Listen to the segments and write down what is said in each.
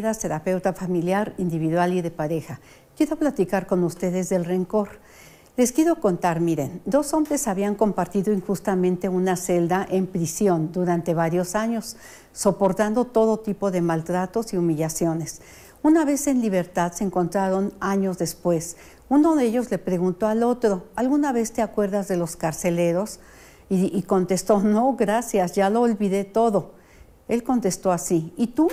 terapeuta familiar, individual y de pareja. Quiero platicar con ustedes del rencor. Les quiero contar, miren, dos hombres habían compartido injustamente una celda en prisión durante varios años, soportando todo tipo de maltratos y humillaciones. Una vez en libertad se encontraron años después. Uno de ellos le preguntó al otro, ¿alguna vez te acuerdas de los carceleros? y contestó, no, gracias, ya lo olvidé todo. Él contestó así, ¿y tú?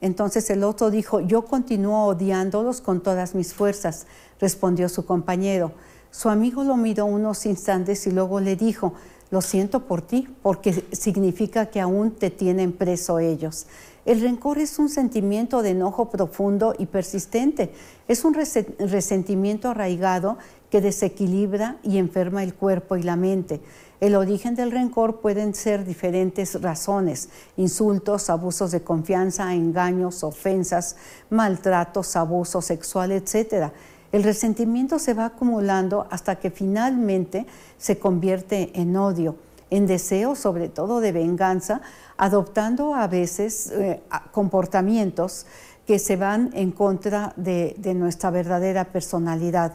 Entonces el otro dijo, yo continúo odiándolos con todas mis fuerzas, respondió su compañero. Su amigo lo miró unos instantes y luego le dijo, lo siento por ti, porque significa que aún te tienen preso ellos. El rencor es un sentimiento de enojo profundo y persistente. Es un resentimiento arraigado que desequilibra y enferma el cuerpo y la mente. El origen del rencor pueden ser diferentes razones, insultos, abusos de confianza, engaños, ofensas, maltratos, abuso sexual, etc. El resentimiento se va acumulando hasta que finalmente se convierte en odio, en deseo sobre todo de venganza, adoptando a veces eh, comportamientos que se van en contra de nuestra verdadera personalidad.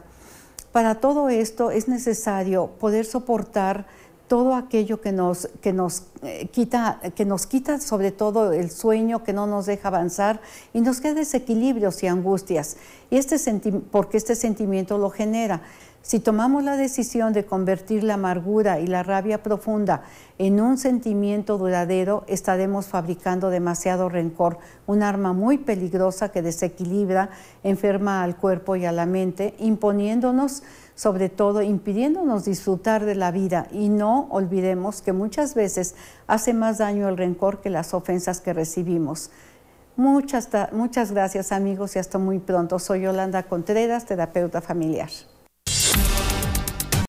Para todo esto es necesario poder soportar todo aquello que nos, que nos, eh, quita, que nos quita sobre todo el sueño, que no nos deja avanzar y nos queda desequilibrios y angustias. Y este porque este sentimiento lo genera. Si tomamos la decisión de convertir la amargura y la rabia profunda en un sentimiento duradero, estaremos fabricando demasiado rencor, un arma muy peligrosa que desequilibra, enferma al cuerpo y a la mente, imponiéndonos, sobre todo impidiéndonos disfrutar de la vida. Y no olvidemos que muchas veces hace más daño el rencor que las ofensas que recibimos. Muchas, gracias amigos y hasta muy pronto. Soy Yolanda Contreras, terapeuta familiar.